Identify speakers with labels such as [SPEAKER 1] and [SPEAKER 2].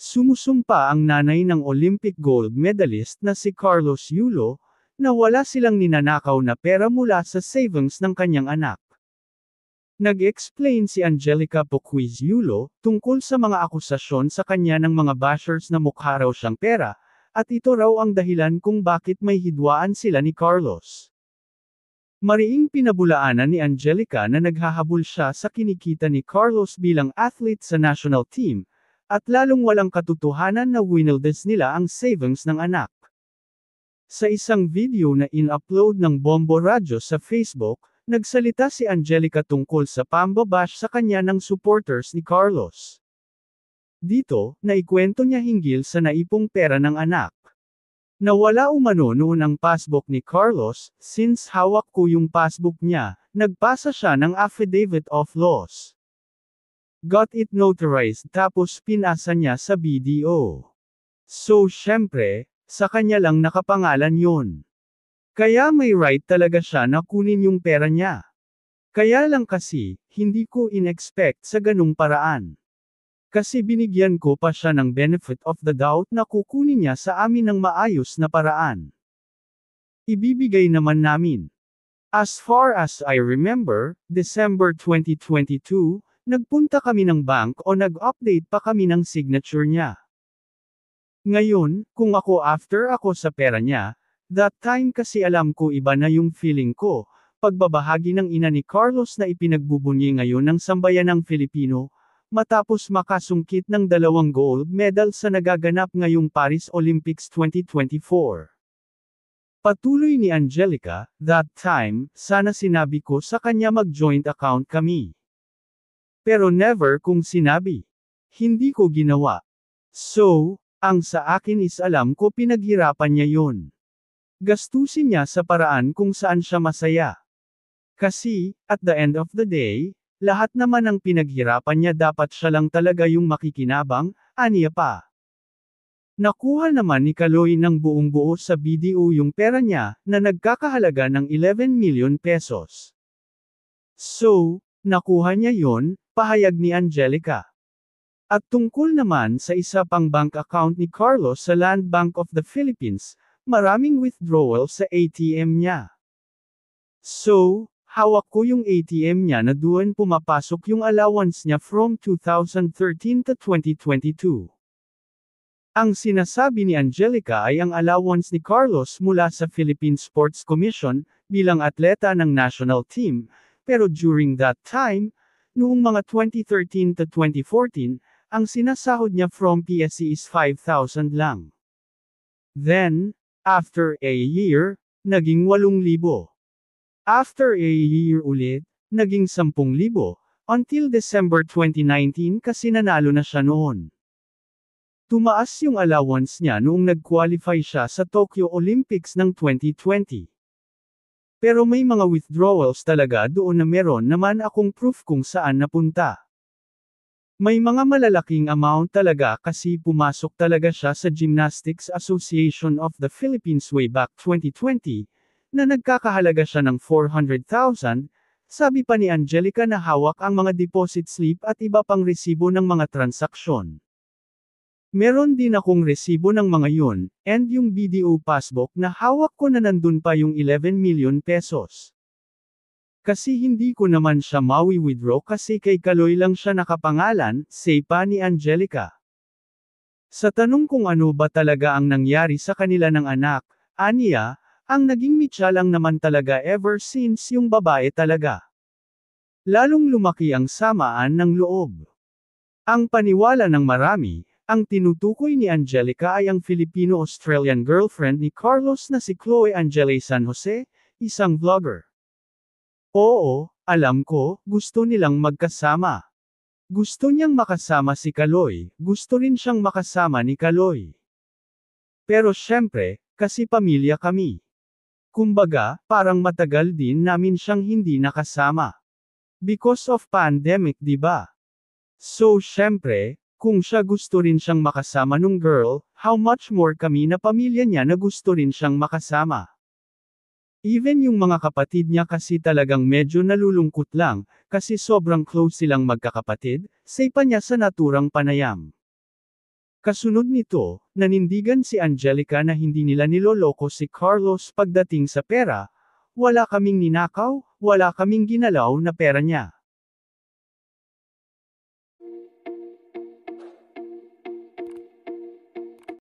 [SPEAKER 1] Sumusumpa ang nanay ng Olympic gold medalist na si Carlos Yulo, na wala silang ninanakaw na pera mula sa savings ng kanyang anak. Nag-explain si Angelica Poquiz Yulo tungkol sa mga akusasyon sa kanya ng mga bashers na mukha raw siyang pera, at ito raw ang dahilan kung bakit may hidwaan sila ni Carlos. Mariing pinabulaanan ni Angelica na naghahabol siya sa kinikita ni Carlos bilang athlete sa national team, at lalong walang katotohanan na winildes nila ang savings ng anak. Sa isang video na in-upload ng Bombo Radio sa Facebook, nagsalita si Angelica tungkol sa pambabash sa kanya ng supporters ni Carlos. Dito, naikwento niya hinggil sa naipong pera ng anak. Nawala umano noon ang passbook ni Carlos, since hawak ko yung passbook niya, nagpasa siya ng affidavit of loss. Got it notarized tapos pinasa niya sa BDO. So syempre, sa kanya lang nakapangalan yon. Kaya may right talaga siya na kunin yung pera niya. Kaya lang kasi, hindi ko inexpect sa ganung paraan. Kasi binigyan ko pa siya ng benefit of the doubt na kukunin niya sa amin ng maayos na paraan. Ibibigay naman namin. As far as I remember, December 2022, Nagpunta kami ng bank o nag-update pa kami ng signature niya. Ngayon, kung ako after ako sa pera niya, that time kasi alam ko iba na yung feeling ko, pagbabahagi ng ina ni Carlos na ipinagbubunyi ngayon ng sambayan ng Filipino, matapos makasungkit ng dalawang gold medal sa nagaganap ngayong Paris Olympics 2024. Patuloy ni Angelica, that time, sana sinabi ko sa kanya mag-joint account kami. Pero never kung sinabi. Hindi ko ginawa. So, ang sa akin is alam ko pinaghirapan niya yon. Gastusin niya sa paraan kung saan siya masaya. Kasi, at the end of the day, lahat naman ang pinaghirapan niya dapat siya lang talaga yung makikinabang, aniya pa. Nakuha naman ni Kaloy ng buong buo sa BDO yung pera niya, na nagkakahalaga ng 11 million pesos. So, nakuha niya yon, pahayag ni Angelica. At tungkol naman sa isa pang bank account ni Carlos sa Land Bank of the Philippines, maraming withdrawal sa ATM niya. So, hawak ko yung ATM niya na doon pumapasok yung allowance niya from 2013 to 2022. Ang sinasabi ni Angelica ay ang allowance ni Carlos mula sa Philippine Sports Commission bilang atleta ng national team, pero during that time, Noong mga 2013 to 2014, ang sinasahod niya from PSC is 5,000 lang. Then, after a year, naging 8,000. After a year ulit, naging 10,000, until December 2019 kasi nanalo na siya noon. Tumaas yung allowance niya noong nag-qualify siya sa Tokyo Olympics ng 2020. Pero may mga withdrawals talaga doon na meron naman akong proof kung saan napunta. May mga malalaking amount talaga kasi pumasok talaga siya sa Gymnastics Association of the Philippines way back 2020, na nagkakahalaga siya ng 400,000, sabi pa ni Angelica na hawak ang mga deposit slip at iba pang resibo ng mga transaksyon. Meron din akong resibo ng mga yun, and yung BDO passbook na hawak ko na nandun pa yung 11 million pesos. Kasi hindi ko naman siya mawi withdraw kasi kay Kaloy lang siya nakapangalan, say pa ni Angelica. Sa tanong kung ano ba talaga ang nangyari sa kanila ng anak, Ania, ang naging mitya lang naman talaga ever since yung babae talaga. Lalong lumaki ang samaan ng loob. Ang paniwala ng marami, ang tinutukoy ni Angelica ay ang Filipino-Australian girlfriend ni Carlos na si Chloe Angela San Jose, isang vlogger. Oo, alam ko, gusto nilang magkasama. Gusto niyang makasama si Kaloy, gusto rin siyang makasama ni Kaloy. Pero syempre, kasi pamilya kami. Kumbaga, parang matagal din namin siyang hindi nakasama. Because of pandemic, 'di ba? So syempre, kung siya gusto rin siyang makasama nung girl, how much more kami na pamilya niya na gusto rin siyang makasama. Even yung mga kapatid niya kasi talagang medyo nalulungkot lang, kasi sobrang close silang magkakapatid, say pa niya sa naturang panayam. Kasunod nito, nanindigan si Angelica na hindi nila niloloko si Carlos pagdating sa pera, wala kaming ninakaw, wala kaming ginalaw na pera niya.